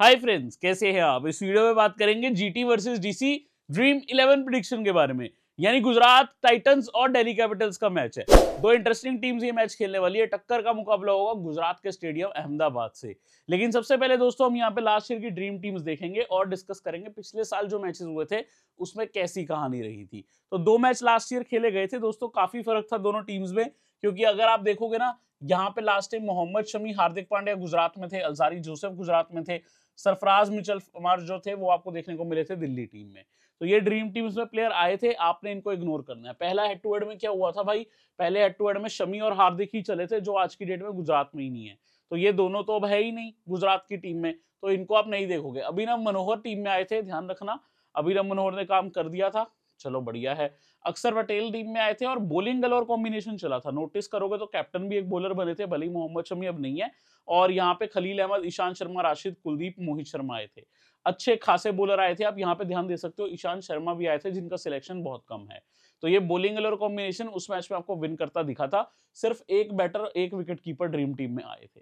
hi friends कैसे हैं आप इस वीडियो में बात करेंगे GT versus DC dream eleven prediction के बारे में यानी गुजरात टाइटंस और दिल्ली कैपिटल्स का मैच है दो इंटरेस्टिंग टीम्स ये मैच खेलने वाली है टक्कर का मुकाबला होगा गुजरात के स्टेडियम अहमदाबाद से लेकिन सबसे पहले दोस्तों हम यहाँ पे लास्ट ईयर की ड्रीम टीम्स देखेंगे और डिस्कस करेंगे पिछले साल जो मैचेस हुए थे उसमें कैसी कहानी रही थी तो दो मैच लास्ट ईयर खेले गए थे दोस्तों काफी फर्क था दोनों टीम्स में क्योंकि अगर आप देखोगे ना यहाँ पे लास्ट टाइम मोहम्मद शमी हार्दिक पांड्या गुजरात में थे अलजारी जोसेफ गुजरात में थे सरफराज मिचल कुमार जो थे वो आपको देखने को मिले थे दिल्ली टीम में तो ये ड्रीम टीम में प्लेयर आए थे आपने इनको इग्नोर करना है पहला हेड टू हेड में क्या हुआ था भाई पहले हेड टू हेड में शमी और हार्दिक ही चले थे जो आज की डेट में गुजरात में ही नहीं है तो ये दोनों तो अब है ही नहीं गुजरात की टीम में तो इनको आप नहीं देखोगे अभिनव मनोहर टीम में आए थे ध्यान रखना अभिनव मनोहर ने काम कर दिया था चलो बढ़िया है अक्सर पटेल टीम में आए थे और बोलिंग गलोर कॉम्बिनेशन चला था नोटिस करोगे तो कैप्टन भी एक बॉलर बने थे भले मोहम्मद शमी अब नहीं है और यहाँ पे खलील अहमद ईशान शर्मा राशिद कुलदीप मोहित शर्मा आए थे अच्छे खासे बॉलर आए थे आप यहाँ पे ध्यान दे सकते हो ईशान शर्मा भी आए थे जिनका सिलेक्शन बहुत कम है तो ये बोलिंग और कॉम्बिनेशन उस मैच में आपको विन करता दिखा था सिर्फ एक बैटर एक विकेट कीपर ड्रीम टीम में आए थे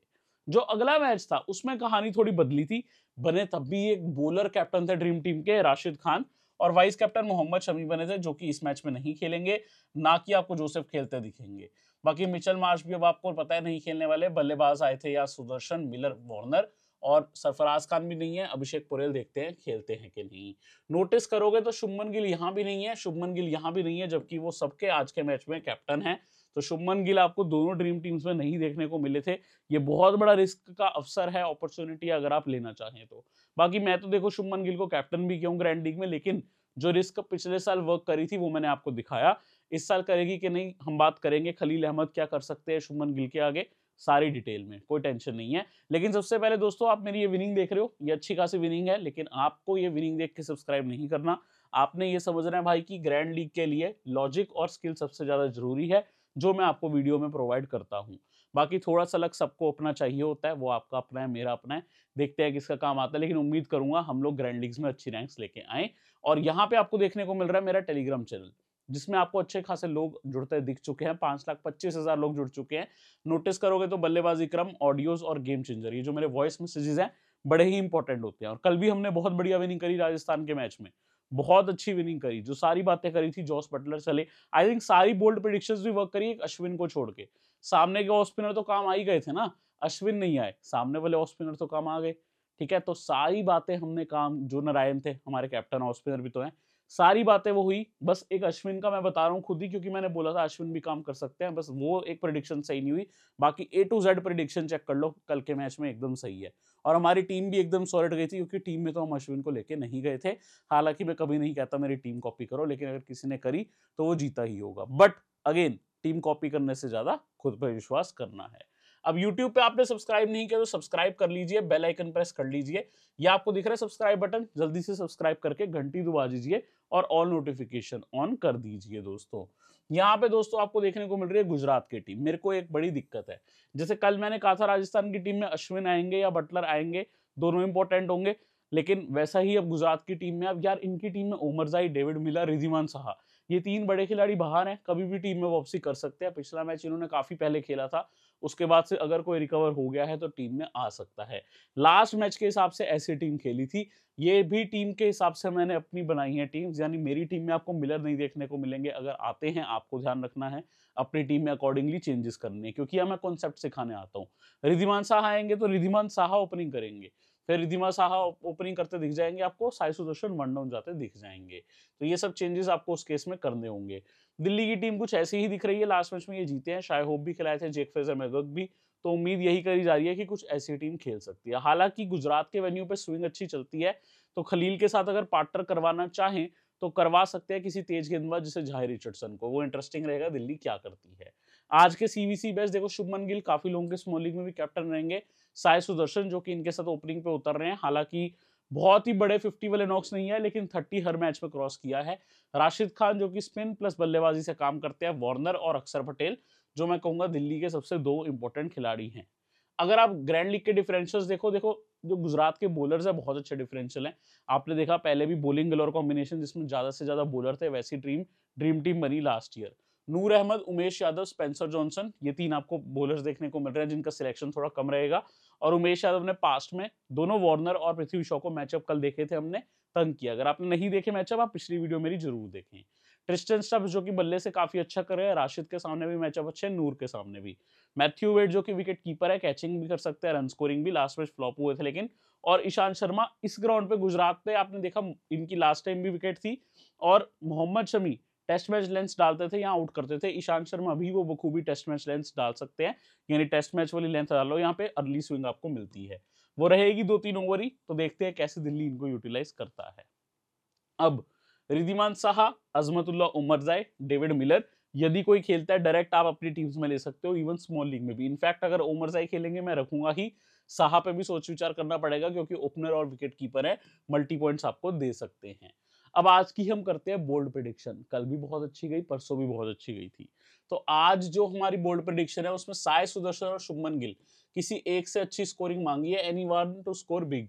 जो अगला मैच था उसमें कहानी थोड़ी बदली थी बने तब भी एक बोलर कैप्टन थे ड्रीम टीम के राशिद खान और वाइस कैप्टन मोहम्मद शमी बने थे जो कि इस मैच में नहीं खेलेंगे ना कि आपको जोसेफ खेलते दिखेंगे बाकी मिचल मार्च भी अब आपको पता है नहीं खेलने वाले बल्लेबाज आए थे या सुदर्शन मिलर वार्नर और सरफराज खान भी नहीं है अभिषेक पुरेल देखते हैं खेलते हैं कि नहीं नोटिस करोगे तो शुभमन गिल यहाँ भी नहीं है शुभमन गिल यहाँ भी नहीं है जबकि वो सबके आज के मैच में कैप्टन है तो शुभमन गिल आपको दोनों ड्रीम टीम्स में नहीं देखने को मिले थे ये बहुत बड़ा रिस्क का अवसर है अपॉर्चुनिटी अगर आप लेना चाहें तो बाकी मैं तो देखो शुभमन गिल को कैप्टन भी क्यों हूँ ग्रैंड लीग में लेकिन जो रिस्क पिछले साल वर्क करी थी वो मैंने आपको दिखाया इस साल करेगी कि नहीं हम बात करेंगे खलील अहमद क्या कर सकते हैं शुभमन गिल के आगे सारी डिटेल में कोई टेंशन नहीं है लेकिन सबसे पहले दोस्तों आप मेरी ये विनिंग देख रहे हो ये अच्छी खासी विनिंग है लेकिन आपको ये विनिंग देख के सब्सक्राइब नहीं करना आपने ये समझना है भाई कि ग्रैंड लीग के लिए लॉजिक और स्किल सबसे ज़्यादा जरूरी है जो मैं आपको वीडियो में प्रोवाइड करता हूँ बाकी थोड़ा सा अलग सबको अपना चाहिए होता है वो आपका अपना है मेरा अपना है देखते हैं किसका काम आता है लेकिन उम्मीद करूंगा हम लोग ग्रैंड लीग्स में अच्छी रैंक्स लेके आए और यहाँ पे आपको देखने को मिल रहा है मेरा टेलीग्राम चैनल जिसमें आपको अच्छे खासे लोग जुड़ते दिख चुके हैं पांच लाख पच्चीस हजार लोग जुड़ चुके हैं नोटिस करोगे तो बल्लेबाजी क्रम ऑडियोज और गेम चेंजर ये जो मेरे वॉइस मैसेजेस हैं बड़े ही इंपॉर्टेंट होते हैं और कल भी हमने बहुत बढ़िया विनिंग करी राजस्थान के मैच में बहुत अच्छी विनिंग करी जो सारी बातें करी थी जॉस बटलर चले आई थिंक सारी बोल्ड प्रिडिक्शन भी वर्क करी अश्विन को छोड़ के सामने के ऑफ स्पिनर तो काम आ ही गए थे ना अश्विन नहीं आए सामने वाले ऑफ स्पिनर तो काम आ गए ठीक है तो सारी बातें हमने काम जो नारायण थे हमारे कैप्टन ऑफ स्पिनर भी तो हैं सारी बातें वो हुई बस एक अश्विन का मैं बता रहा हूँ खुद ही क्योंकि मैंने बोला था अश्विन भी काम कर सकते हैं बस वो एक प्रडिक्शन सही नहीं हुई बाकी A to Z prediction check कर लो कल के मैच में एकदम सही है और हमारी टीम भी एकदम सॉलिड गई थी क्योंकि टीम में तो हम अश्विन को लेके नहीं गए थे हालांकि मैं कभी नहीं कहता मेरी टीम कॉपी करो लेकिन अगर किसी ने करी तो वो जीता ही होगा बट अगेन टीम कॉपी करने से ज़्यादा खुद पर विश्वास करना है अब यूट्यूब पे आपने सब्सक्राइब नहीं किया तो सब्सक्राइब कर लीजिए बेल आइकन प्रेस कर लीजिए या आपको दिख रहा है सब्सक्राइब बटन जल्दी से सब्सक्राइब करके घंटी दबा दीजिए और ऑल नोटिफिकेशन ऑन कर दीजिए दोस्तों यहाँ पे दोस्तों आपको देखने को मिल रही है गुजरात की टीम मेरे को एक बड़ी दिक्कत है जैसे कल मैंने कहा था राजस्थान की टीम में अश्विन आएंगे या बटलर आएंगे दोनों इंपॉर्टेंट होंगे लेकिन वैसा ही अब गुजरात की टीम में अब यार इनकी टीम में उमरजाई डेविड मिला रिजिमान साहा ये तीन बड़े खिलाड़ी बाहर हैं कभी भी टीम में वापसी कर सकते हैं पिछला मैच इन्होंने काफ़ी पहले खेला था उसके बाद से अगर कोई रिकवर हो गया है तो टीम में आ सकता है लास्ट मैच के हिसाब से ऐसी टीम खेली थी ये भी टीम के हिसाब से मैंने अपनी बनाई है टीम्स यानी मेरी टीम में आपको मिलर नहीं देखने को मिलेंगे अगर आते हैं आपको ध्यान रखना है अपनी टीम में अकॉर्डिंगली चेंजेस करने क्योंकि यहाँ मैं कॉन्सेप्ट सिखाने आता हूँ रिधिमान शाह आएंगे तो रिधिमान शाह ओपनिंग करेंगे फिर रिधिमा साहा ओपनिंग करते दिख जाएंगे आपको साई सुदर्शन वन डाउन जाते दिख जाएंगे तो ये सब चेंजेस आपको उस केस में करने होंगे दिल्ली की टीम कुछ ऐसी ही दिख रही है लास्ट मैच में ये जीते हैं शाय होप भी खिलाए थे जेक फेजर मैगक भी तो उम्मीद यही करी जा रही है कि कुछ ऐसी टीम खेल सकती है हालांकि गुजरात के वेन्यू पे स्विंग अच्छी चलती है तो खलील के साथ अगर पार्टनर करवाना चाहें तो करवा सकते हैं किसी तेज गेंदबाज जैसे जाहिर रिचर्डसन को वो इंटरेस्टिंग रहेगा दिल्ली क्या करती है आज के सीवीसी बेस्ट देखो शुभमन गिल काफी लोगों के स्मॉल लीग में भी कैप्टन रहेंगे साय सुदर्शन जो कि इनके साथ ओपनिंग पे उतर रहे हैं हालांकि बहुत ही बड़े 50 वाले नॉक्स नहीं है लेकिन 30 हर मैच में क्रॉस किया है राशिद खान जो कि स्पिन प्लस बल्लेबाजी से काम करते हैं वार्नर और अक्षर पटेल जो मैं कहूंगा दिल्ली के सबसे दो इंपॉर्टेंट खिलाड़ी हैं अगर आप ग्रैंड लीग के डिफरेंशियल देखो देखो जो गुजरात के बोलर्स हैं बहुत अच्छे डिफरेंशियल हैं आपने देखा पहले भी बोलिंग गलोर कॉम्बिनेशन जिसमें ज़्यादा से ज़्यादा बोलर थे वैसी ड्रीम ड्रीम टीम बनी last year Noor Ahmad Umesh Yadav Spencer Johnson ये तीन आपको बोलर देखने को मिल रहे हैं जिनका सिलेक्शन थोड़ा कम रहेगा और उमेश यादव ने पास्ट में दोनों वार्नर और पृथ्वी शॉ को मैचअप कल देखे थे हमने तंग किया अगर आपने नहीं देखे मैचअप आप पिछली वीडियो मेरी जरूर देखें ट्रिस्टन स्टब्स जो कि बल्ले से काफी अच्छा कर रहे हैं राशिद के सामने भी मैचअप अच्छे हैं नूर के सामने भी मैथ्यू वेट जो कि विकेट कीपर है कैचिंग भी कर सकते हैं रन स्कोरिंग भी लास्ट मैच फ्लॉप हुए थे लेकिन और ईशांत शर्मा इस ग्राउंड पे गुजरात पे आपने देखा इनकी लास्ट टाइम भी विकेट थी और Mohammed Shami test match lengths डालते थे या आउट करते थे ईशांत शर्मा अभी वो बखूबी टेस्ट मैच लेंस डाल सकते हैं यानी टेस्ट मैच वाली लेंथ डालो यहाँ पे अर्ली स्विंग आपको मिलती है वो रहेगी दो तीन ओवर ही तो देखते हैं कैसे दिल्ली इनको यूटिलाइज करता है अब रिदिमान साहा अजमतुल्ला उमरजाए डेविड मिलर यदि कोई खेलता है डायरेक्ट आप अपनी टीम्स में ले सकते हो इवन स्मॉल लीग में भी इनफैक्ट अगर ओमरजाई खेलेंगे मैं रखूंगा ही साहा पे भी सोच विचार करना पड़ेगा क्योंकि ओपनर और विकेट कीपर है मल्टी पॉइंट्स आपको दे सकते हैं अब आज की हम करते हैं बोल्ड प्रिडिक्शन कल भी बहुत अच्छी गई परसों भी बहुत अच्छी गई थी तो आज जो हमारी बोल्ड प्रिडिक्शन है उसमें साय सुदर्शन और शुभमन गिल किसी एक से अच्छी स्कोरिंग मांगी है any one to score big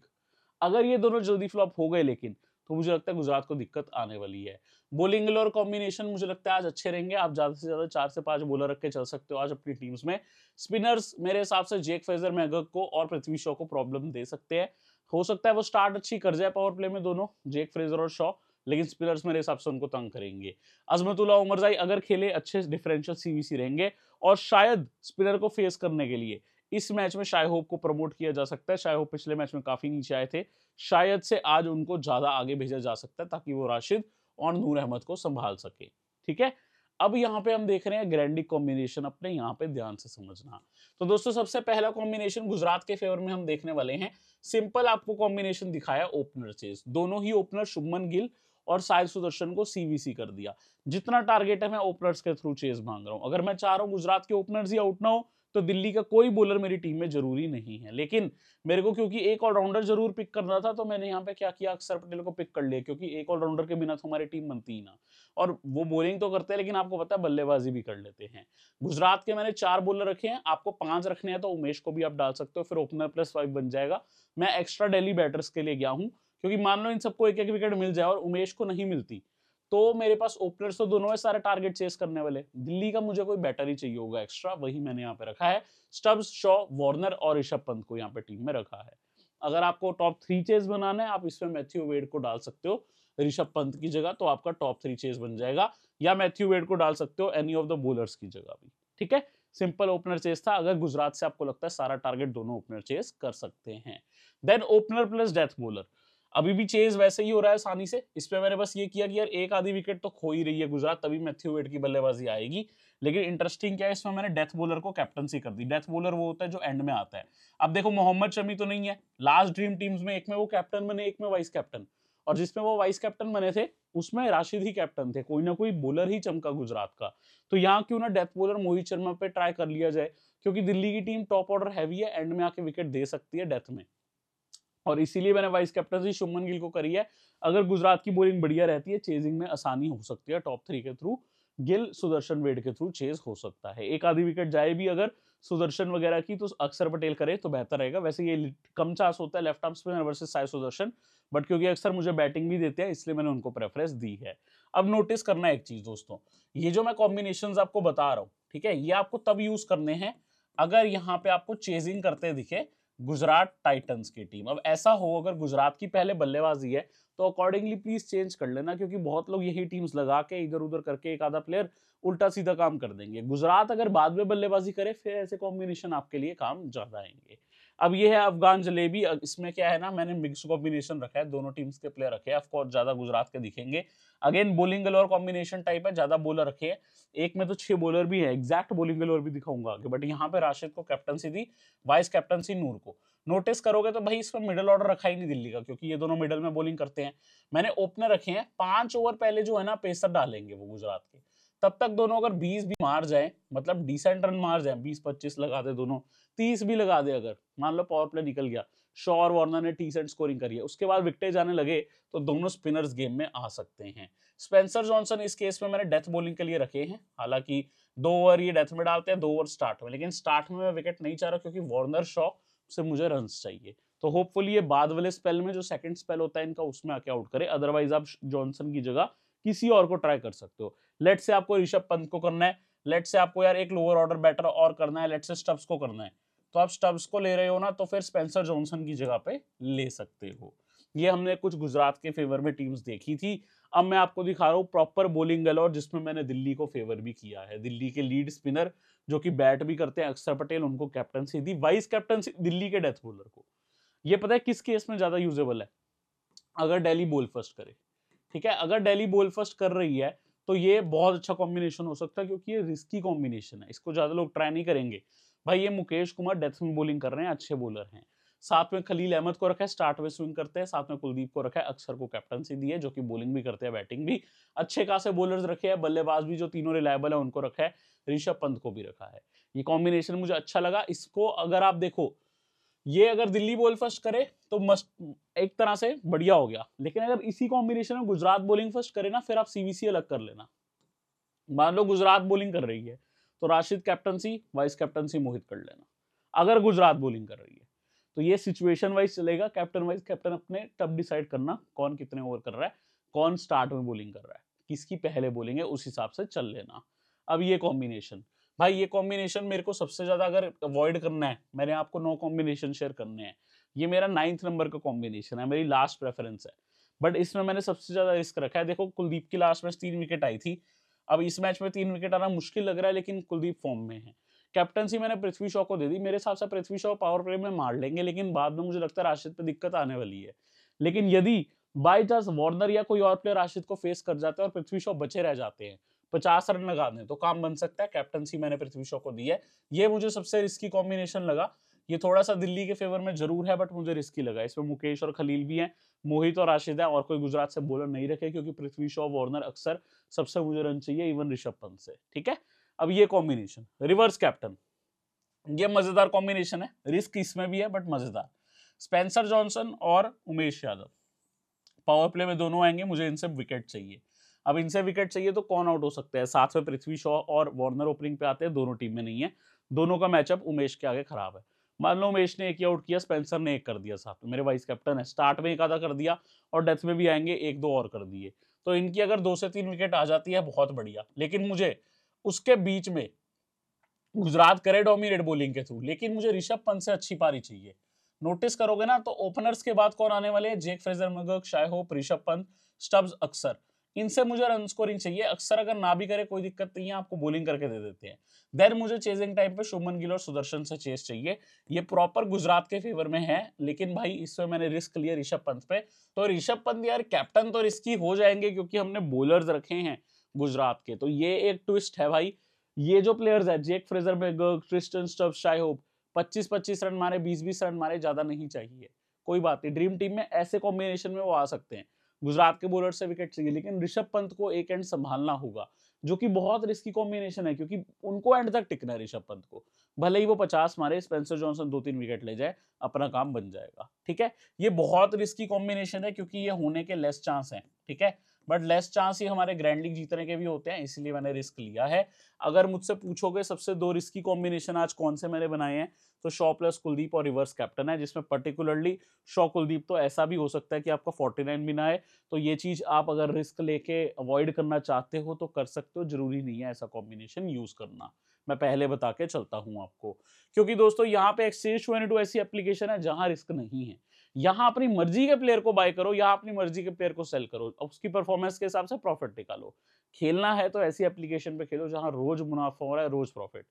अगर ये दोनों जल्दी फ्लॉप हो गए लेकिन तो मुझे लगता है गुजरात को दिक्कत आने वाली है बोलिंग और कॉम्बिनेशन मुझे लगता है आज अच्छे रहेंगे आप ज्यादा से ज्यादा चार से पांच बोलर रख के चल सकते हो आज अपनी टीम्स में स्पिनर्स मेरे हिसाब से जेक फेजर मैगक को और पृथ्वी शॉ को प्रॉब्लम दे सकते हैं हो सकता है वो स्टार्ट अच्छी कर जाए पावर प्ले में दोनों जेक फ्रेजर और शॉ लेकिन स्पिनर्स मेरे हिसाब से उनको तंग करेंगे अजमतुल्ला उमरजाई अगर खेले अच्छे डिफरेंशियल सीवीसी रहेंगे और शायद स्पिनर को फेस करने के लिए इस मैच में शाय होप को प्रमोट किया जा सकता है शाय होप पिछले मैच में काफ़ी नीचे आए थे शायद से आज उनको ज़्यादा आगे भेजा जा सकता है ताकि वो राशिद और नूर अहमद को संभाल सके ठीक है अब यहाँ पे हम देख रहे हैं ग्रैंडिक कॉम्बिनेशन अपने यहाँ पे ध्यान से समझना तो दोस्तों सबसे पहला कॉम्बिनेशन गुजरात के फेवर में हम देखने वाले हैं सिंपल आपको कॉम्बिनेशन दिखाया ओपनर से दोनों ही ओपनर शुभमन गिल और साहिल सुदर्शन को सीवीसी कर दिया जितना टारगेट है मैं ओपनर्स के थ्रू चेज मांग रहा हूँ अगर मैं चाह रहा हूँ गुजरात के ओपनर्स ही आउट ना हो तो दिल्ली का कोई बॉलर मेरी टीम में जरूरी नहीं है लेकिन मेरे को क्योंकि एक ऑलराउंडर जरूर पिक करना था तो मैंने यहाँ पे क्या किया अक्षर पटेल को पिक कर लिया क्योंकि एक ऑलराउंडर के बिना तो हमारी टीम बनती ही ना और वो बॉलिंग तो करते हैं लेकिन आपको पता है बल्लेबाजी भी कर लेते हैं गुजरात के मैंने चार बॉलर रखे हैं आपको पांच रखने हैं तो उमेश को भी आप डाल सकते हो फिर ओपनर प्लस फाइव बन जाएगा मैं एक्स्ट्रा डेली बैटर्स के लिए गया हूँ क्योंकि मान लो इन सबको एक एक विकेट मिल जाए और उमेश को नहीं मिलती तो मेरे पास ओपनर्स तो दोनों है सारे टारगेट चेस करने वाले दिल्ली का मुझे कोई बैटर ही चाहिए होगा एक्स्ट्रा वही मैंने यहाँ पे रखा है स्टब्स शॉ वार्नर और ऋषभ पंत को यहाँ पे टीम में रखा है अगर आपको टॉप थ्री चेज बनाना है आप इसमें मैथ्यू वेड को डाल सकते हो ऋषभ पंत की जगह तो आपका टॉप थ्री चेज बन जाएगा या मैथ्यू वेड को डाल सकते हो एनी ऑफ द बोलर्स की जगह भी ठीक है सिंपल ओपनर चेस था अगर गुजरात से आपको लगता है सारा टारगेट दोनों ओपनर चेस कर सकते हैं then opener plus death bowler अभी भी चेज वैसे ही हो रहा है आसानी से इस पर मैंने बस ये किया कि यार एक आधी विकेट तो खो ही रही है गुजरात तभी मैथ्यू वेट की बल्लेबाजी आएगी लेकिन इंटरेस्टिंग क्या है इसमें मैंने डेथ बोलर को कैप्टनसी कर दी डेथ बोलर वो होता है जो एंड में आता है अब देखो मोहम्मद शमी तो नहीं है लास्ट ड्रीम टीम्स में एक में वो कैप्टन बने एक में वाइस कैप्टन और जिसमें वो वाइस कैप्टन बने थे उसमें राशिद ही कैप्टन थे कोई ना कोई बोलर ही चमका गुजरात का तो यहाँ क्यों ना डेथ बोलर मोहित शर्मा पे ट्राई कर लिया जाए क्योंकि दिल्ली की टीम टॉप ऑर्डर हैवी है एंड में आके विकेट दे सकती है डेथ में और इसीलिए मैंने वाइस कैप्टनसी शुभमन गिल को करी है अगर गुजरात की बॉलिंग बढ़िया रहती है चेजिंग में आसानी हो सकती है टॉप थ्री के थ्रू गिल सुदर्शन वेड के थ्रू चेज हो सकता है एक आधी विकेट जाए भी अगर सुदर्शन वगैरह की तो अक्सर पटेल करे तो बेहतर रहेगा वैसे ये कम चांस होता है left arm spinner versus Sai Sudharsan but क्योंकि अक्सर मुझे बैटिंग भी देते हैं इसलिए मैंने उनको प्रेफरेंस दी है अब नोटिस करना एक चीज दोस्तों ये जो मैं कॉम्बिनेशन आपको बता रहा हूँ ठीक है ये आपको तब यूज करने हैं अगर यहाँ पे आपको चेजिंग करते दिखे गुजरात टाइटंस की टीम अब ऐसा हो अगर गुजरात की पहले बल्लेबाजी है तो अकॉर्डिंगली प्लीज चेंज कर लेना क्योंकि बहुत लोग यही टीम्स लगा के इधर उधर करके एक आधा प्लेयर उल्टा सीधा काम कर देंगे गुजरात अगर बाद में बल्लेबाजी करे फिर ऐसे कॉम्बिनेशन आपके लिए काम ज्यादा आएंगे अब ये है अफगान जलेबी इसमें क्या है ना मैंने मिक्स कॉम्बिनेशन रखा है दोनों टीम्स के प्लेयर रखे हैं ज्यादा गुजरात के दिखेंगे again bowling galore combination type है ज्यादा बॉलर रखे हैं एक में तो छह बॉलर भी है एग्जैक्ट बोलिंग गलोर भी दिखाऊंगा बट यहाँ पे राशिद को कैप्टनसी दी वाइस कैप्टनसी नूर को नोटिस करोगे तो भाई इसमें मिडल ऑर्डर रखा ही नहीं दिल्ली का क्योंकि ये दोनों मिडल में बॉलिंग करते हैं मैंने ओपनर रखे हैं पांच ओवर पहले जो है ना पेसर डालेंगे वो गुजरात के तब तक दोनों अगर 20 भी मार जाए मतलब डिसेंट रन मार जाए 20-25 लगा दे दोनों 30 भी लगा दे अगर मान लो पावर प्ले निकल गया शॉ वार्नर ने टी सेंट स्कोरिंग करी है उसके बाद विकटे जाने लगे तो दोनों स्पिनर्स गेम में आ सकते हैं स्पेंसर जॉनसन इस केस में मैंने डेथ बॉलिंग के लिए रखे हैं हालांकि दो ओवर ये डेथ में डालते हैं दो ओवर स्टार्ट में लेकिन स्टार्ट में मैं विकेट नहीं चाह रहा क्योंकि वार्नर शॉ से मुझे रन चाहिए तो होपफुली ये बाद वाले स्पेल में जो सेकंड स्पेल होता है इनका उसमें आके आउट करे अदरवाइज आप जॉनसन की जगह किसी और को ट्राई कर सकते हो लेट से आपको ऋषभ पंत को करना है लेट से आपको यार एक लोअर ऑर्डर बैटर और करना है लेट से स्टब्स को करना है तो आप स्टब्स को ले रहे हो ना तो फिर स्पेंसर जॉनसन की जगह पे ले सकते हो ये हमने कुछ गुजरात के फेवर में टीम्स देखी थी अब मैं आपको दिखा रहा हूँ प्रॉपर गल और जिसमें मैंने दिल्ली को फेवर भी किया है दिल्ली के लीड स्पिनर जो कि बैट भी करते हैं अक्षर पटेल उनको कैप्टनसी दी वाइस कैप्टनसी दिल्ली के डेथ बोलर को ये पता है किस केस में ज़्यादा यूजेबल है अगर डेली बोल फर्स्ट करे ठीक है अगर डेली बोल फर्स्ट कर रही है तो ये बहुत अच्छा कॉम्बिनेशन हो सकता है क्योंकि ये रिस्की कॉम्बिनेशन है इसको ज़्यादा लोग ट्राई नहीं करेंगे भाई ये मुकेश कुमार डेथ में बॉलिंग कर रहे हैं अच्छे बोलर हैं साथ में खलील अहमद को रखा है स्टार्ट में स्विंग करते हैं साथ में कुलदीप को रखा है अक्सर को कैप्टनसी दी है जो कि बॉलिंग भी करते हैं बैटिंग भी अच्छे खासे बॉलर्स रखे हैं बल्लेबाज भी जो तीनों रिलायबल है उनको रखा है ऋषभ पंत को भी रखा है ये कॉम्बिनेशन मुझे अच्छा लगा इसको अगर आप देखो ये अगर दिल्ली बॉल फर्स्ट करे तो मस्ट एक तरह से बढ़िया हो गया लेकिन अगर इसी कॉम्बिनेशन में गुजरात बॉलिंग फर्स्ट करे ना फिर आप सीबीसी अलग कर लेना मान लो गुजरात बॉलिंग कर रही है तो Rashid captaincy vice captaincy Mohit कर लेना अगर गुजरात बॉलिंग कर रही है तो ये सिचुएशन वाइज चलेगा कैप्टन वाइज कैप्टन अपने टब डिसाइड करना कौन कितने ओवर कर रहा है कौन स्टार्ट में बॉलिंग कर रहा है किसकी पहले बोलिंग है उस हिसाब से चल लेना अब ये कॉम्बिनेशन भाई ये कॉम्बिनेशन मेरे को सबसे ज्यादा अगर अवॉइड करना है मैंने आपको नौ कॉम्बिनेशन शेयर करने हैं ये मेरा नाइन्थ नंबर का कॉम्बिनेशन है मेरी लास्ट प्रेफरेंस है बट इसमें मैंने सबसे ज्यादा रिस्क रखा है देखो कुलदीप की लास्ट मैच तीन विकेट आई थी अब इस मैच में तीन विकेट आना मुश्किल लग रहा है लेकिन कुलदीप फॉर्म में है कैप्टनसी मैंने पृथ्वी शॉ को दे दी मेरे हिसाब से पृथ्वी शॉ पावर प्ले में मार लेंगे लेकिन बाद में मुझे लगता है राशिद पे दिक्कत आने वाली है लेकिन यदि बाई चांस वार्नर या कोई और प्लेयर राशिद को फेस कर जाते हैं और पृथ्वी शॉ बचे रह जाते हैं पचास रन लगा दें तो काम बन सकता है कैप्टनसी मैंने पृथ्वी शॉ को दी है ये मुझे सबसे रिस्की कॉम्बिनेशन लगा ये थोड़ा सा दिल्ली के फेवर में जरूर है बट मुझे रिस्की लगा इसमें मुकेश और खलील भी हैं मोहित और राशिद है और कोई गुजरात से बॉलर नहीं रखे क्योंकि पृथ्वी शॉ वार्नर अक्सर सबसे मुझे रन चाहिए इवन ऋषभ पंत से ठीक है अब ये कॉम्बिनेशन रिवर्स कैप्टन ये मजेदार कॉम्बिनेशन है रिस्क इसमें भी है बट मजेदार स्पेंसर जॉनसन और उमेश यादव पावर प्ले में दोनों आएंगे मुझे इनसे विकेट चाहिए अब इनसे विकेट चाहिए तो कौन आउट हो सकते हैं साथ में पृथ्वी शॉ और वार्नर ओपनिंग पे आते हैं दोनों टीम में नहीं है दोनों का मैचअप उमेश के आगे खराब है मान लो उमेश ने एक ही आउट किया स्पेंसर ने एक कर दिया साथ में मेरे वाइस कैप्टन है स्टार्ट में एक आधा कर दिया और डेथ में भी आएंगे एक दो और कर दिए तो इनकी अगर दो से तीन विकेट आ जाती है बहुत बढ़िया लेकिन मुझे उसके बीच में गुजरात करे डोमिनेट बोलिंग के थ्रू लेकिन मुझे ऋषभ पंत से अच्छी पारी चाहिए नोटिस करोगे ना तो ओपनर्स के बाद कौन आने वाले हैं जेक फ्रेजर मगक शाय हो ऋषभ पंत स्टब्स अक्सर इनसे मुझे रन स्कोरिंग चाहिए अक्सर अगर ना भी करे कोई दिक्कत नहीं है आपको बोलिंग करके दे देते हैं देन मुझे चेजिंग टाइप पे शुभमन गिल और सुदर्शन से चेज चाहिए ये प्रॉपर गुजरात के फेवर में है लेकिन भाई इसमें मैंने रिस्क लिया ऋषभ पंत पे तो ऋषभ पंत यार कैप्टन तो रिस्की हो जाएंगे क्योंकि हमने बोलर्स रखे हैं गुजरात के तो ये एक ट्विस्ट है भाई ये जो प्लेयर्स है Jake Fraser McGurk Tristan Stubbs Shai Hope पच्चीस पच्चीस रन मारे बीस बीस रन मारे ज्यादा नहीं चाहिए कोई बात नहीं ड्रीम टीम में ऐसे कॉम्बिनेशन में वो आ सकते हैं गुजरात के बॉलर से विकेट चाहिए लेकिन ऋषभ पंत को एक एंड संभालना होगा जो कि बहुत रिस्की कॉम्बिनेशन है क्योंकि उनको एंड तक टिकना है ऋषभ पंत को भले ही वो पचास मारे स्पेंसर जॉनसन दो तीन विकेट ले जाए अपना काम बन जाएगा ठीक है ये बहुत रिस्की कॉम्बिनेशन है क्योंकि ये होने के लेस चांस है ठीक है बट लेस चांस ही हमारे ग्रैंड लीग जीतने के भी होते हैं इसलिए मैंने रिस्क लिया है अगर मुझसे पूछोगे सबसे दो रिस्की कॉम्बिनेशन आज कौन से मैंने बनाए हैं तो शॉ प्लस कुलदीप और रिवर्स कैप्टन है जिसमें पर्टिकुलरली शॉ कुलदीप तो ऐसा भी हो सकता है कि आपका 49 भी ना आए तो ये चीज़ आप अगर रिस्क लेके अवॉइड करना चाहते हो तो कर सकते हो जरूरी नहीं है ऐसा कॉम्बिनेशन यूज़ करना मैं पहले बता के चलता हूँ आपको क्योंकि दोस्तों यहाँ पे एक्सचेंज ट्वेंटी तो ऐसी एप्लीकेशन है जहाँ रिस्क नहीं है यहां अपनी मर्जी के प्लेयर को बाय करो या अपनी मर्जी के प्लेयर को सेल करो उसकी परफॉर्मेंस के हिसाब से प्रॉफिट निकालो खेलना है तो ऐसी एप्लीकेशन पे खेलो जहां रोज मुनाफा हो रहा है रोज प्रॉफिट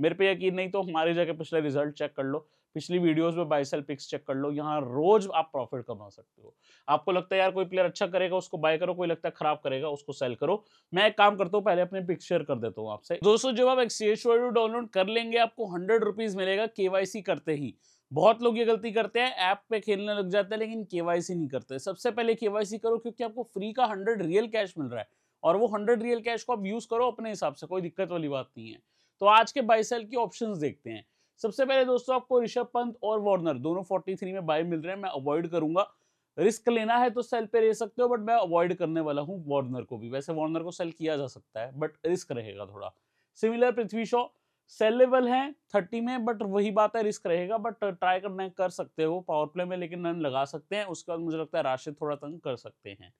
मेरे पे यकीन नहीं तो हमारे जगह पिछले रिजल्ट चेक कर लो पिछली वीडियोस में बाय सेल पिक्स चेक कर लो यहाँ रोज आप प्रॉफिट कमा सकते हो आपको लगता है यार कोई प्लेयर अच्छा करेगा उसको बाय करो कोई लगता है खराब करेगा उसको सेल करो मैं एक काम करता हूँ पहले अपने पिक्स शेयर कर देता हूँ आपसे दोस्तों जब आप एक्सचेंज डाउनलोड कर लेंगे आपको हंड्रेड रुपीज मिलेगा के करते ही बहुत लोग ये गलती करते हैं ऐप पे खेलने लग जाते हैं लेकिन केवाईसी नहीं करते सबसे पहले केवाईसी करो क्योंकि आपको फ्री का हंड्रेड रियल कैश मिल रहा है और वो हंड्रेड रियल कैश को आप यूज करो अपने हिसाब से कोई दिक्कत वाली बात नहीं है तो आज के बाई सेल की ऑप्शन देखते हैं सबसे पहले दोस्तों आपको ऋषभ पंत और वार्नर दोनों फोर्टी में बाय मिल रहे हैं मैं अवॉइड करूंगा रिस्क लेना है तो सेल पे ले सकते हो बट मैं अवॉइड करने वाला हूँ वार्नर को भी वैसे वार्नर को सेल किया जा सकता है बट रिस्क रहेगा थोड़ा सिमिलर पृथ्वी शॉ सेलेबल है थर्टी में बट वही बात है रिस्क रहेगा बट ट्राई करने कर सकते हो पावर प्ले में लेकिन रन लगा सकते हैं उसके बाद मुझे लगता है राशि थोड़ा तंग कर सकते हैं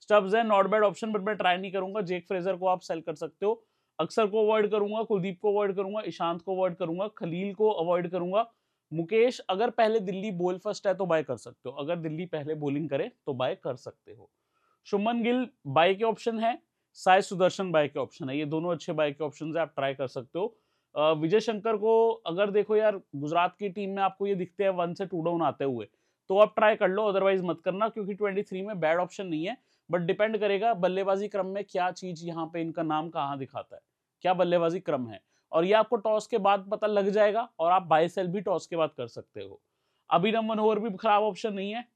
स्टब्स है नॉट बैड ऑप्शन बट मैं ट्राई नहीं करूंगा जेक फ्रेजर को आप सेल कर सकते हो अक्सर को अवॉइड करूंगा कुलदीप को अवॉइड करूंगा ईशांत को अवॉइड करूंगा खलील को अवॉइड करूंगा मुकेश अगर पहले दिल्ली बोल फर्स्ट है तो बाय कर सकते हो अगर दिल्ली पहले बोलिंग करे तो बाय कर सकते हो शुमन गिल बाय के ऑप्शन है साय सुदर्शन बाय के ऑप्शन है ये दोनों अच्छे बाय के ऑप्शन है आप ट्राई कर सकते हो विजय शंकर को अगर देखो यार गुजरात की टीम में आपको ये दिखते हैं वन से टू डाउन आते हुए तो आप ट्राई कर लो अदरवाइज मत करना क्योंकि 23 में बैड ऑप्शन नहीं है बट डिपेंड करेगा बल्लेबाजी क्रम में क्या चीज यहाँ पे इनका नाम कहाँ दिखाता है क्या बल्लेबाजी क्रम है और ये आपको टॉस के बाद पता लग जाएगा और आप बाई सेल भी टॉस के बाद कर सकते हो अभिनम मनोहर भी खराब ऑप्शन नहीं है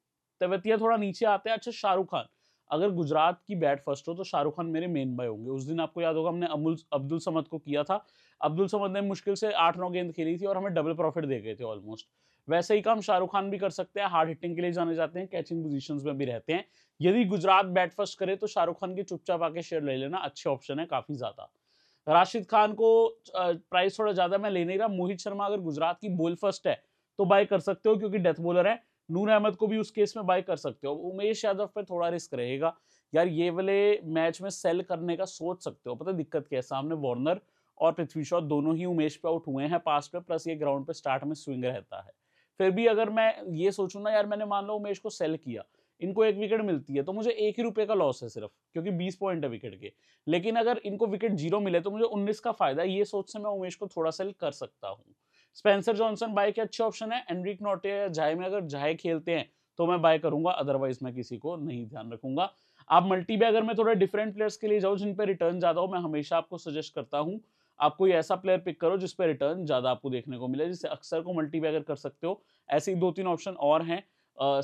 तवतिया थोड़ा नीचे आते हैं अच्छा शाहरुख खान अगर गुजरात की बैट फर्स्ट हो तो शाहरुख खान मेरे मेन बाय होंगे उस दिन आपको याद होगा हमने अमूल अब्दुल समद को किया था अब्दुल समद ने मुश्किल से आठ नौ गेंद खेली थी और हमें डबल प्रॉफिट दे गए थे ऑलमोस्ट वैसे ही काम शाहरुख खान भी कर सकते हैं हार्ड हिटिंग के लिए जाने जाते हैं कैचिंग पोजिशन में भी रहते हैं यदि गुजरात बैट फर्स्ट करे तो शाहरुख खान की चुपचाप आके शेयर ले लेना अच्छे ऑप्शन है काफ़ी ज़्यादा राशिद खान को प्राइस थोड़ा ज़्यादा मैं ले नहीं रहा मोहित शर्मा अगर गुजरात की बोल फर्स्ट है तो बाय कर सकते हो क्योंकि डेथ बोलर है नूर अहमद को भी उस केस में बाय कर सकते हो उमेश यादव पर थोड़ा रिस्क रहेगा यार ये वाले मैच में सेल करने का सोच सकते हो पता दिक्कत क्या है सामने वार्नर और पृथ्वी शॉ दोनों ही उमेश पे आउट हुए हैं पास्ट पे प्लस ये ग्राउंड पे स्टार्ट में स्विंग रहता है फिर भी अगर मैं ये सोचू ना यार मैंने मान लो उमेश को सेल किया इनको एक विकेट मिलती है तो मुझे एक ही रुपए का लॉस है सिर्फ क्योंकि 20 पॉइंट है विकेट के लेकिन अगर इनको विकेट जीरो मिले तो मुझे 19 का फायदा ये सोच से मैं उमेश को थोड़ा सेल कर सकता हूँ स्पेंसर जॉनसन बाय के अच्छे ऑप्शन है एनरिक नोटे जाए में अगर जाए खेलते हैं तो मैं बाय करूंगा अदरवाइज मैं किसी को नहीं ध्यान रखूंगा आप मल्टी बैगर में थोड़ा डिफरेंट प्लेयर्स के लिए जाओ जिन पर रिटर्न ज्यादा हो मैं हमेशा आपको सजेस्ट करता हूँ आप कोई ऐसा प्लेयर पिक करो जिस पर रिटर्न ज़्यादा आपको देखने को मिले जिससे अक्सर को मल्टीपैगर कर सकते हो ऐसे ही दो तीन ऑप्शन और हैं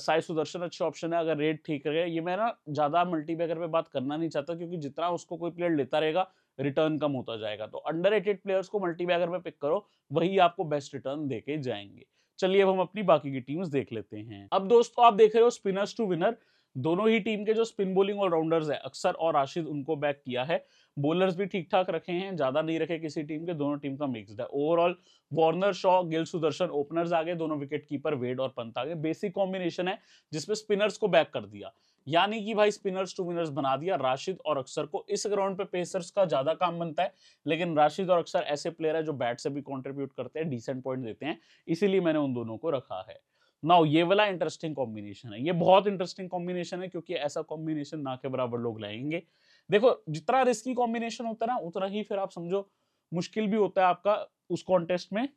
साई सुदर्शन अच्छा ऑप्शन है अगर रेट ठीक रहे ये मैं ना ज़्यादा मल्टीपैगर पे बात करना नहीं चाहता क्योंकि जितना उसको कोई प्लेयर लेता रहेगा रिटर्न कम होता जाएगा तो अंडर प्लेयर्स को मल्टीपैगर पर पिक करो वही आपको बेस्ट रिटर्न दे जाएंगे चलिए अब हम अपनी बाकी की टीम्स देख लेते हैं अब दोस्तों आप देख रहे हो स्पिनर्स टू विनर दोनों ही टीम के जो स्पिन बोलिंग ऑलराउंडर्स है अक्सर और राशिद उनको बैक किया है बोलर्स भी ठीक ठाक रखे हैं ज्यादा नहीं रखे किसी टीम के दोनों टीम का मिक्सड है overall Warner Shaw Gill Sudharsan openers आ गए दोनों विकेट कीपर वेड और पंत आ गए बेसिक कॉम्बिनेशन है जिसमें स्पिनर्स को बैक कर दिया यानी कि भाई स्पिनर्स टू विनर्स बना दिया राशिद और अक्सर को इस ग्राउंड पे पेसर्स का ज्यादा काम बनता है लेकिन राशिद और अक्सर ऐसे प्लेयर है जो बैट से भी कॉन्ट्रीब्यूट करते हैं डिसेंट पॉइंट देते हैं इसीलिए मैंने उन दोनों को रखा है नाउ ये वाला इंटरेस्टिंग कॉम्बिनेशन है ये बहुत इंटरेस्टिंग कॉम्बिनेशन है क्योंकि ऐसा कॉम्बिनेशन ना के बराबर लोग लाएंगे देखो जितना रिस्की कॉम्बिनेशन होता है ना उतना ही फिर आप समझो मुश्किल भी होता है आपका उस कॉन्टेस्ट में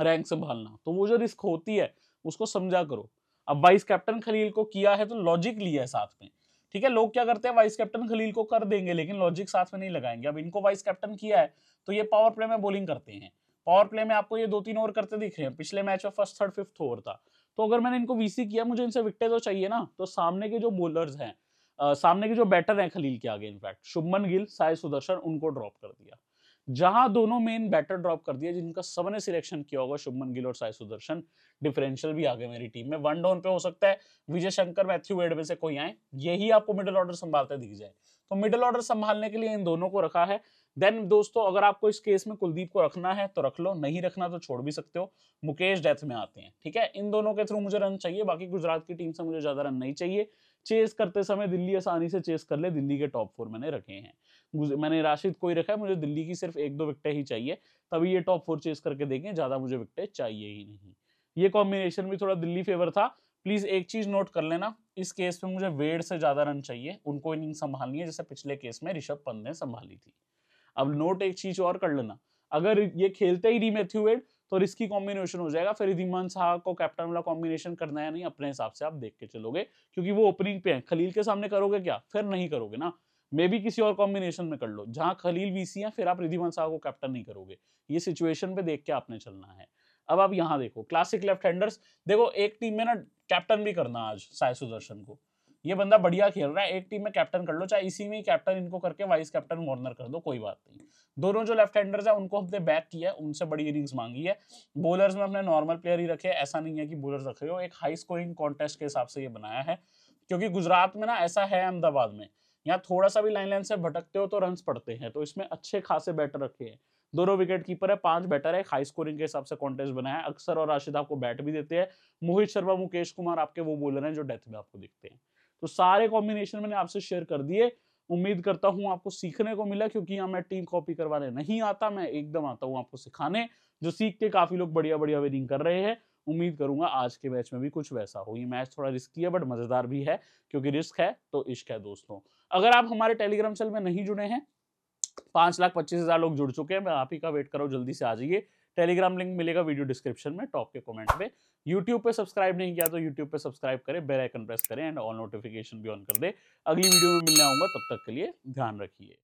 रैंक संभालना तो वो जो रिस्क होती है उसको समझा करो अब वाइस कैप्टन खलील को किया है तो लॉजिक लिया है साथ में ठीक है लोग क्या करते हैं वाइस कैप्टन खलील को कर देंगे लेकिन लॉजिक साथ में नहीं लगाएंगे अब इनको वाइस कैप्टन किया है तो ये पावर प्ले में बॉलिंग करते हैं पावर प्ले में आपको ये दो तीन ओवर करते दिख रहे हैं पिछले मैच में फर्स्ट थर्ड फिफ्थ ओवर था तो अगर मैंने इनको वीसी किया मुझे इनसे विकटे तो चाहिए ना तो सामने के जो बोलर हैं सामने के जो बैटर हैं खलील के आगे इनफैक्ट शुभमन गिल साय सुदर्शन उनको ड्रॉप कर दिया जहां दोनों मेन बैटर ड्रॉप कर दिया जिनका सबने सिलेक्शन किया होगा शुभमन गिल और साय सुदर्शन डिफरेंशियल भी आ गए मेरी टीम में वन डाउन पे हो सकता है विजय शंकर मैथ्यू वेड में से कोई आए यही आपको मिडिल ऑर्डर संभालते दिख जाए तो मिडिल ऑर्डर संभालने के लिए इन दोनों को रखा है देन दोस्तों अगर आपको इस केस में कुलदीप को रखना है तो रख लो नहीं रखना तो छोड़ भी सकते हो मुकेश डेथ में आते हैं ठीक है इन दोनों के थ्रू मुझे रन चाहिए बाकी गुजरात की टीम से मुझे ज्यादा रन नहीं चाहिए चेस करते समय दिल्ली आसानी से चेस कर ले दिल्ली के टॉप फोर मैंने रखे हैं मैंने राशिद को ही रखा है मुझे दिल्ली की सिर्फ एक दो विकटें ही चाहिए तभी ये टॉप फोर चेस करके देखें ज़्यादा मुझे विकटें चाहिए ही नहीं ये कॉम्बिनेशन भी थोड़ा दिल्ली फेवर था प्लीज एक चीज नोट कर लेना इस केस में मुझे वेड से ज्यादा रन चाहिए उनको इनिंग संभालनी है जैसे पिछले केस में ऋषभ पंत ने संभाली थी अब नोट एक चीज और कर लेना अगर ये खेलते ही नहीं मैथ्यू वेड तो रिस्की कॉम्बिनेशन हो जाएगा फिर रिधिमान शाह को कैप्टन वाला कॉम्बिनेशन करना है नहीं अपने हिसाब से आप देख के चलोगे क्योंकि वो ओपनिंग पे है खलील के सामने करोगे क्या फिर नहीं करोगे ना मे भी किसी और कॉम्बिनेशन में कर लो जहां खलील वीसी हैं फिर आप रिधिमान शाह को कैप्टन नहीं करोगे ये सिचुएशन पे देख के आपने चलना है अब आप यहाँ देखो क्लासिक लेफ्ट हैंडर्स देखो एक टीम में ना कैप्टन भी करना आज साय सुदर्शन को ये बंदा बढ़िया खेल रहा है एक टीम में कैप्टन कर लो चाहे इसी में ही कैप्टन इनको करके वाइस कैप्टन वार्नर कर दो कोई बात नहीं दोनों जो लेफ्ट हैंडर्स हैं उनको हमने बैक किया है उनसे बड़ी इनिंग्स मांगी है बॉलर्स में हमने नॉर्मल प्लेयर ही रखे ऐसा नहीं है कि बोलर रखे हो एक हाई स्कोरिंग कॉन्टेस्ट के हिसाब से ये बनाया है क्योंकि गुजरात में ना ऐसा है अहमदाबाद में यहाँ थोड़ा सा भी लाइन लाइन से भटकते हो तो रन पड़ते हैं तो इसमें अच्छे खासे बैटर रखे हैं दोनों विकेट कीपर है पांच बैटर है हाई स्कोरिंग के हिसाब से कॉन्टेस्ट बनाया है अक्सर और राशिद आपको बैट भी देते हैं मोहित शर्मा मुकेश कुमार आपके वो बोलर हैं जो डेथ में आपको दिखते हैं तो सारे कॉम्बिनेशन मैंने आपसे शेयर कर दिए उम्मीद करता हूँ आपको सीखने को मिला क्योंकि यहाँ मैं टीम कॉपी करवाने नहीं आता मैं एकदम आता हूँ आपको सिखाने जो सीख के काफी लोग बढ़िया बढ़िया विनिंग कर रहे हैं उम्मीद करूंगा आज के मैच में भी कुछ वैसा हो ये मैच थोड़ा रिस्की है बट मजेदार भी है क्योंकि रिस्क है तो इश्क है दोस्तों अगर आप हमारे टेलीग्राम सेल में नहीं जुड़े हैं पांच लाख पच्चीस हजार लोग जुड़ चुके हैं मैं आप ही का वेट करो जल्दी से आ जाइए टेलीग्राम लिंक मिलेगा वीडियो डिस्क्रिप्शन में टॉप के कॉमेंट में यूट्यूब पे सब्सक्राइब नहीं किया तो यूट्यूब पे सब्सक्राइब करें बेल आइकन प्रेस करें एंड ऑल नोटिफिकेशन भी ऑन कर दें अगली वीडियो में मिलने आऊँगा तब तक के लिए ध्यान रखिए